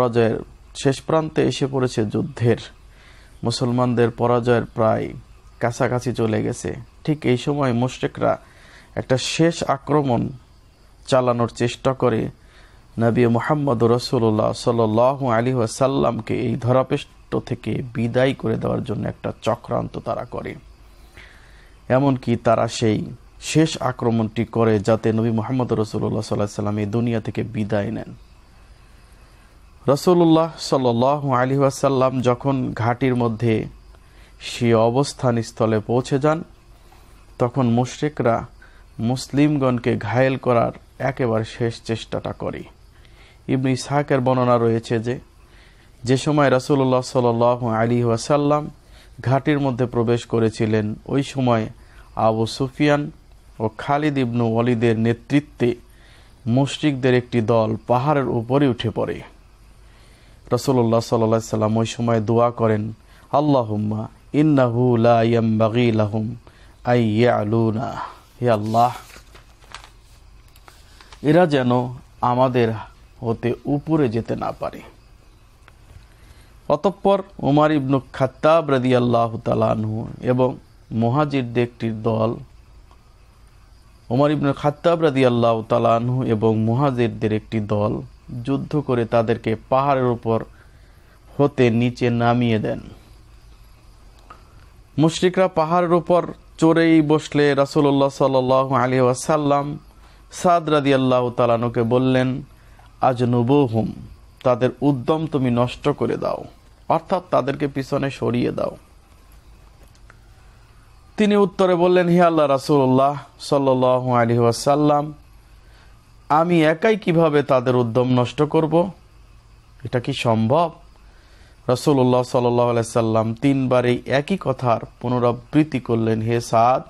পরাজয়ের শেষ প্রান্তে এসে পড়েছে যুদ্ধের মুসলমানদের পরাজয়ের প্রায় কাছাকাছি চলে গেছে ঠিক এই সময় মুশ্রেকরা একটা শেষ আক্রমণ চালানোর চেষ্টা করে নবী মোহাম্মদ রসুল্লাহ সাল আলী সাল্লামকে এই ধরাপৃষ্ট থেকে বিদায় করে দেওয়ার জন্য একটা চক্রান্ত তারা করে এমনকি তারা সেই শেষ আক্রমণটি করে যাতে নবী মোহাম্মদ রসুল্লাহ সাল্লাহ সাল্লাম এই দুনিয়া থেকে বিদায় নেন রসুল্লাহ সাল আলী আসাল্লাম যখন ঘাটির মধ্যে সে অবস্থান স্থলে পৌঁছে যান তখন মুশ্রিকরা মুসলিমগণকে ঘায়েল করার একেবারে শেষ চেষ্টাটা করে ইবনু ইসাহাকের বর্ণনা রয়েছে যে যে সময় রসুল্লাহ সাল আলী ওয়াসাল্লাম ঘাটির মধ্যে প্রবেশ করেছিলেন ওই সময় আবু সুফিয়ান ও খালিদ ইবনু ওয়ালিদের নেতৃত্বে মুশ্রিকদের একটি দল পাহাড়ের উপরে উঠে পড়ে রসুল্লাহ সাল্লা সাল্লাম ওই সময় দোয়া করেন আল্লাহুম্মা ইন্নাহু লাহম আইয়ালুনা হে আল্লাহ এরা যেন আমাদের হতে উপরে যেতে না পারে অতঃপর উমার ইবনু খাত্তাব রাদি আল্লাহ তালানহু এবং মহাজিরদের একটি দল উমার ইবনু খাত্তাব রাদি আল্লাহ তালানহু এবং মহাজিরদের একটি দল যুদ্ধ করে তাদেরকে পাহাড়ের উপর হতে নিচে নামিয়ে দেন মুশ্রিকরা পাহাড়ের উপর চড়েই বসলে রাসুল্লাহ সাল আলী ওয়াসাল্লাম সাদ রাদি আল্লাহ তালানুকে বললেন আজ হুম তাদের উদ্যম তুমি নষ্ট করে দাও অর্থাৎ তাদেরকে পিছনে সরিয়ে দাও তিনি উত্তরে বললেন হে আল্লাহ রাসুল্লাহ সাল্লু আলী ওয়াসাল্লাম আমি একাই কিভাবে তাদের উদ্যম নষ্ট করব এটা কি সম্ভব রসুল্লাহ সাল্লাম তিনবার এই একই কথার পুনরাবৃত্তি করলেন হে সাদ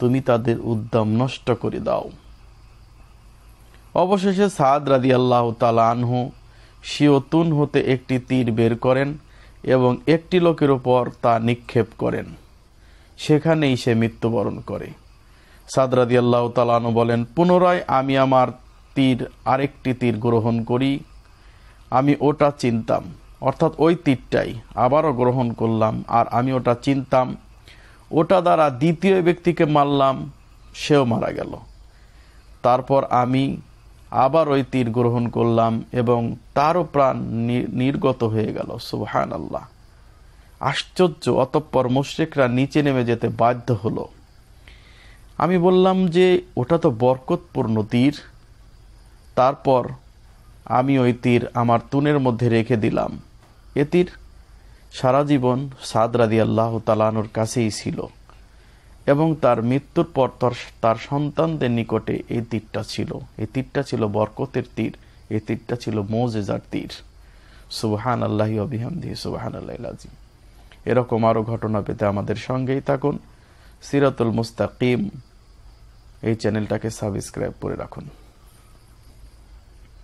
তুমি তাদের উদ্যম নষ্ট করে দাও অবশেষে সাদ রাদি আল্লাহ তালানহু শিওতুন হতে একটি তীর বের করেন এবং একটি লোকের ওপর তা নিক্ষেপ করেন সেখানেই সে মৃত্যুবরণ করে সাদ রাদি আল্লাহ তালানু বলেন পুনরায় আমি আমার তীর আরেকটি তীর গ্রহণ করি আমি ওটা চিনতাম অর্থাৎ ওই তীরটাই আবারও গ্রহণ করলাম আর আমি ওটা চিনতাম ওটা দ্বারা দ্বিতীয় ব্যক্তিকে মারলাম সেও মারা গেল তারপর আমি আবার ওই তীর গ্রহণ করলাম এবং তারও প্রাণ নির্গত হয়ে গেল সুবহান আল্লাহ আশ্চর্য অতঃপর মুশ্রিকরা নিচে নেমে যেতে বাধ্য হলো আমি বললাম যে ওটা তো বরকতপূর্ণ তীর তারপর আমি ওই তীর আমার তুনের মধ্যে রেখে দিলাম এ তীর সারা জীবন সাদ আল্লাহ তালানোর কাছেই ছিল এবং তার মৃত্যুর পর তার সন্তানদের নিকটে এই তীরটা ছিল এই তীরটা ছিল বরকতের তীর এই তীরটা ছিল মৌজেজার তীর সুবহান আল্লাহ অবিহামদি সুবহান আল্লাহ এরকম আরও ঘটনা পেতে আমাদের সঙ্গেই থাকুন সিরাতুল মুস্তাকিম এই চ্যানেলটাকে সাবস্ক্রাইব করে রাখুন